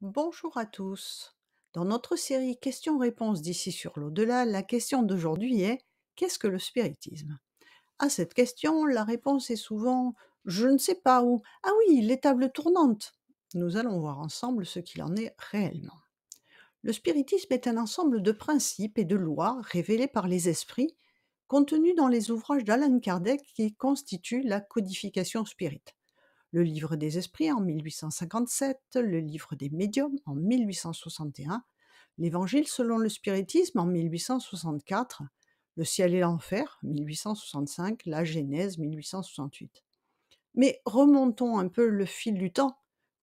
Bonjour à tous. Dans notre série Questions-réponses d'ici sur l'au-delà, la question d'aujourd'hui est Qu'est-ce que le spiritisme À cette question, la réponse est souvent Je ne sais pas où. Ah oui, les tables tournantes. Nous allons voir ensemble ce qu'il en est réellement. Le spiritisme est un ensemble de principes et de lois révélés par les esprits, contenus dans les ouvrages d'Alan Kardec qui constituent la codification spirite le livre des esprits en 1857, le livre des médiums en 1861, l'évangile selon le spiritisme en 1864, le ciel et l'enfer 1865, la Genèse 1868. Mais remontons un peu le fil du temps.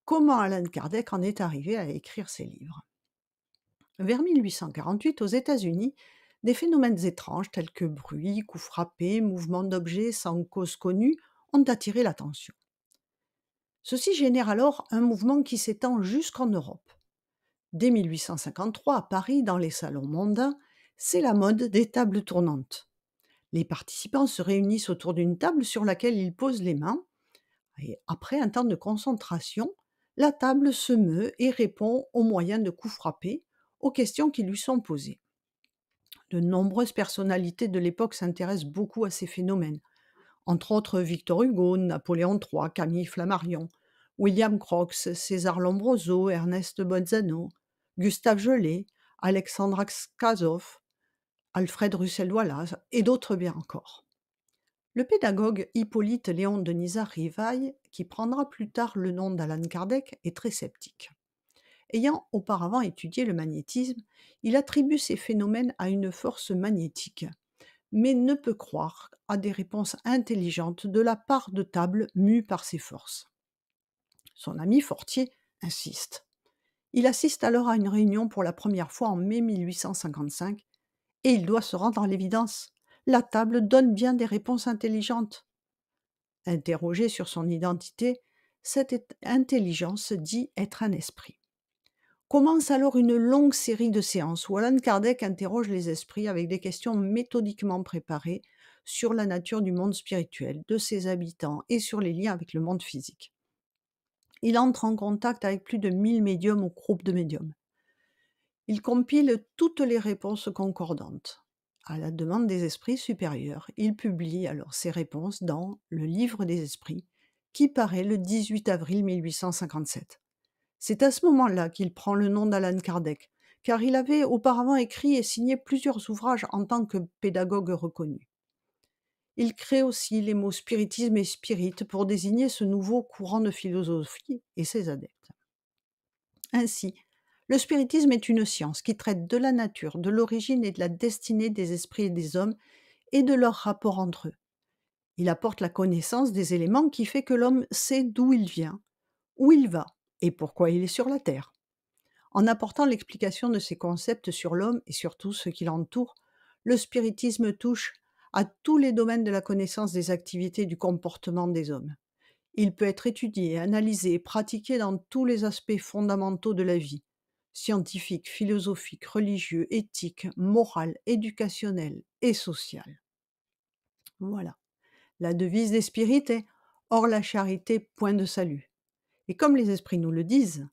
Comment Alan Kardec en est arrivé à écrire ses livres Vers 1848, aux États-Unis, des phénomènes étranges tels que bruit, coups frappés, mouvements d'objets sans cause connue ont attiré l'attention. Ceci génère alors un mouvement qui s'étend jusqu'en Europe. Dès 1853, à Paris, dans les salons mondains, c'est la mode des tables tournantes. Les participants se réunissent autour d'une table sur laquelle ils posent les mains, et après un temps de concentration, la table se meut et répond au moyen de coups frappés aux questions qui lui sont posées. De nombreuses personnalités de l'époque s'intéressent beaucoup à ces phénomènes, entre autres Victor Hugo, Napoléon III, Camille Flammarion, William Crox, César Lombroso, Ernest Bonzano, Gustave Gelé, Alexandre Skazov, Alfred Russel Wallace et d'autres bien encore. Le pédagogue Hippolyte Léon Denisa Rivaille, qui prendra plus tard le nom d'Alan Kardec, est très sceptique. Ayant auparavant étudié le magnétisme, il attribue ces phénomènes à une force magnétique, mais ne peut croire à des réponses intelligentes de la part de table mue par ses forces. Son ami Fortier insiste. Il assiste alors à une réunion pour la première fois en mai 1855 et il doit se rendre à l'évidence. La table donne bien des réponses intelligentes. Interrogé sur son identité, cette intelligence dit être un esprit. Commence alors une longue série de séances où Alan Kardec interroge les esprits avec des questions méthodiquement préparées sur la nature du monde spirituel, de ses habitants et sur les liens avec le monde physique. Il entre en contact avec plus de 1000 médiums ou groupes de médiums. Il compile toutes les réponses concordantes. À la demande des esprits supérieurs, il publie alors ses réponses dans Le Livre des Esprits, qui paraît le 18 avril 1857. C'est à ce moment-là qu'il prend le nom d'Alan Kardec, car il avait auparavant écrit et signé plusieurs ouvrages en tant que pédagogue reconnu. Il crée aussi les mots spiritisme et spirite pour désigner ce nouveau courant de philosophie et ses adeptes. Ainsi, le spiritisme est une science qui traite de la nature, de l'origine et de la destinée des esprits et des hommes et de leur rapport entre eux. Il apporte la connaissance des éléments qui fait que l'homme sait d'où il vient, où il va et pourquoi il est sur la Terre. En apportant l'explication de ces concepts sur l'homme et sur tout ce qui l'entoure, le spiritisme touche à tous les domaines de la connaissance des activités et du comportement des hommes. Il peut être étudié, analysé et pratiqué dans tous les aspects fondamentaux de la vie scientifique, philosophique, religieux, éthique, moral, éducationnel et social. Voilà. La devise des spirites est Hors la charité, point de salut. Et comme les esprits nous le disent,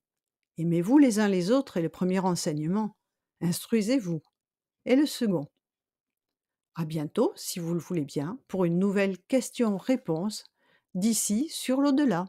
aimez-vous les uns les autres est le premier enseignement, instruisez-vous est le second. À bientôt, si vous le voulez bien, pour une nouvelle question-réponse d'ici sur l'au-delà.